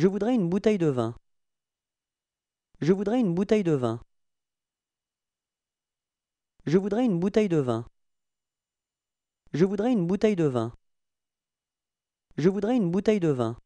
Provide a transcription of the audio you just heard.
Je voudrais une bouteille de vin. Je voudrais une bouteille de vin. Je voudrais une bouteille de vin. Je voudrais une bouteille de vin. Je voudrais une bouteille de vin.